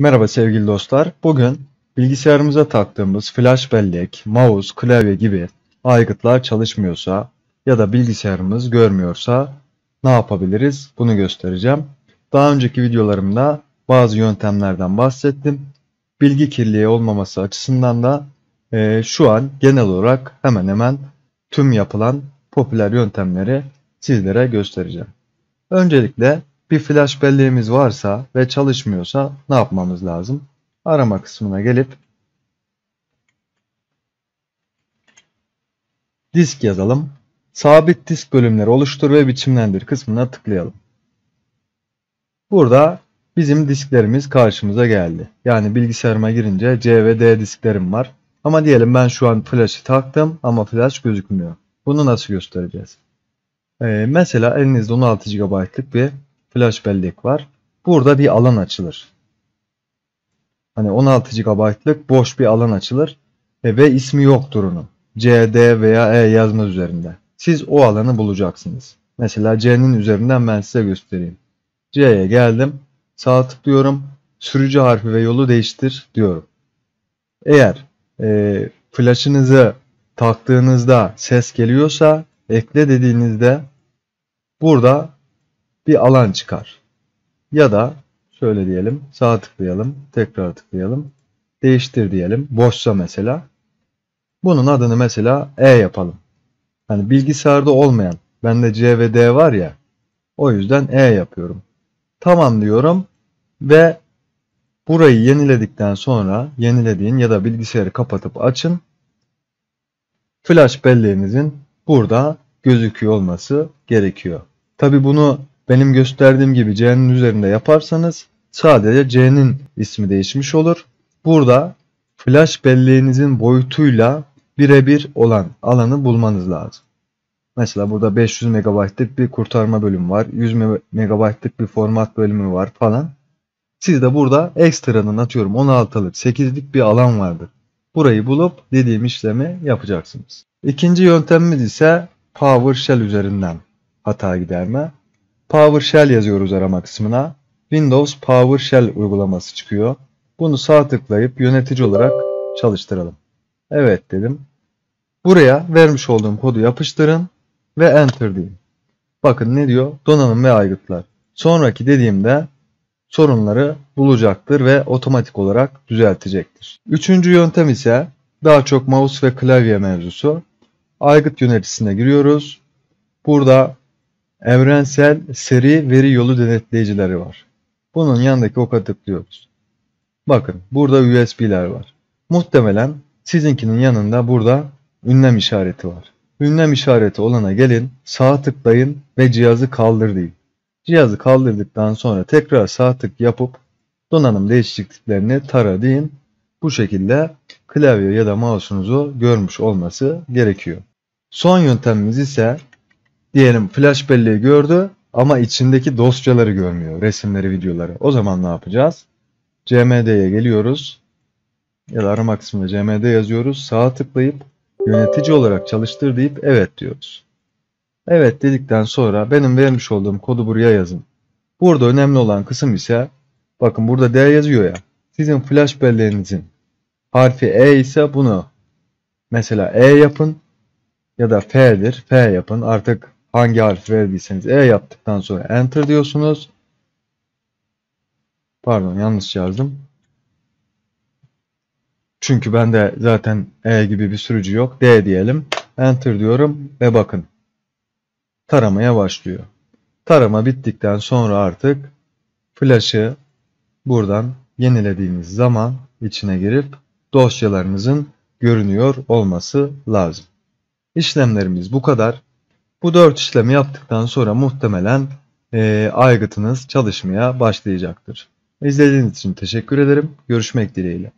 Merhaba sevgili dostlar. Bugün bilgisayarımıza taktığımız flash bellek, mouse, klavye gibi aygıtlar çalışmıyorsa ya da bilgisayarımız görmüyorsa ne yapabiliriz? Bunu göstereceğim. Daha önceki videolarımda bazı yöntemlerden bahsettim. Bilgi kirliliği olmaması açısından da e, şu an genel olarak hemen hemen tüm yapılan popüler yöntemleri sizlere göstereceğim. Öncelikle bir flash belleğimiz varsa ve çalışmıyorsa ne yapmamız lazım? Arama kısmına gelip disk yazalım. Sabit disk bölümleri oluştur ve biçimlendir kısmına tıklayalım. Burada bizim disklerimiz karşımıza geldi. Yani bilgisayarıma girince C ve D disklerim var. Ama diyelim ben şu an flash'ı taktım ama flash gözükmüyor. Bunu nasıl göstereceğiz? Ee, mesela elinizde 16 GB'lık bir flash bellek var. Burada bir alan açılır. Hani 16 GB'lık boş bir alan açılır ve, ve ismi yoktur onun. C, D veya E yazma üzerinde. Siz o alanı bulacaksınız. Mesela C'nin üzerinden ben size göstereyim. C'ye geldim. Sağ tıklıyorum. Sürücü harfi ve yolu değiştir diyorum. Eğer e, flash'ınızı taktığınızda ses geliyorsa ekle dediğinizde burada bir alan çıkar. Ya da şöyle diyelim sağ tıklayalım tekrar tıklayalım değiştir diyelim boşsa mesela. Bunun adını mesela E yapalım. Yani bilgisayarda olmayan bende C ve D var ya o yüzden E yapıyorum. Tamam diyorum ve burayı yeniledikten sonra yenilediğin ya da bilgisayarı kapatıp açın. Flash belleğinizin burada gözüküyor olması gerekiyor. Tabi bunu benim gösterdiğim gibi C'nin üzerinde yaparsanız sadece C'nin ismi değişmiş olur. Burada flash belleğinizin boyutuyla birebir olan alanı bulmanız lazım. Mesela burada 500 MB'lık bir kurtarma bölümü var. 100 MB'lık bir format bölümü var falan. Siz de burada ekstradan atıyorum 16'lık 8'lik bir alan vardır. Burayı bulup dediğim işlemi yapacaksınız. İkinci yöntemimiz ise PowerShell üzerinden hata giderme. PowerShell yazıyoruz arama kısmına. Windows PowerShell uygulaması çıkıyor. Bunu sağ tıklayıp yönetici olarak çalıştıralım. Evet dedim. Buraya vermiş olduğum kodu yapıştırın ve enter diyeyim. Bakın ne diyor? Donanım ve aygıtlar. Sonraki dediğimde sorunları bulacaktır ve otomatik olarak düzeltecektir. Üçüncü yöntem ise daha çok mouse ve klavye mevzusu. Aygıt yöneticisine giriyoruz. Burada evrensel seri veri yolu denetleyicileri var. Bunun yanındaki oka tıklıyoruz. Bakın burada USB'ler var. Muhtemelen sizinkinin yanında burada ünlem işareti var. Ünlem işareti olana gelin, sağ tıklayın ve cihazı kaldır deyin. Cihazı kaldırdıktan sonra tekrar sağ tık yapıp donanım değişikliklerini tara deyin. Bu şekilde klavye ya da mouse'unuzu görmüş olması gerekiyor. Son yöntemimiz ise diyelim flash belleği gördü ama içindeki dosyaları görmüyor. Resimleri, videoları. O zaman ne yapacağız? CMD'ye geliyoruz. Ya da arama kısmında CMD yazıyoruz. Sağa tıklayıp yönetici olarak çalıştır deyip evet diyoruz. Evet dedikten sonra benim vermiş olduğum kodu buraya yazın. Burada önemli olan kısım ise bakın burada D yazıyor ya. Sizin flash belleğinizin harfi E ise bunu mesela E yapın ya da F'dir. F yapın. Artık Hangi harf verdiyseniz E yaptıktan sonra Enter diyorsunuz. Pardon yanlış yazdım. Çünkü bende zaten E gibi bir sürücü yok. D diyelim. Enter diyorum ve bakın. Taramaya başlıyor. Tarama bittikten sonra artık flash'ı buradan yenilediğiniz zaman içine girip dosyalarınızın görünüyor olması lazım. İşlemlerimiz bu kadar. Bu 4 işlemi yaptıktan sonra muhtemelen e, aygıtınız çalışmaya başlayacaktır. İzlediğiniz için teşekkür ederim. Görüşmek dileğiyle.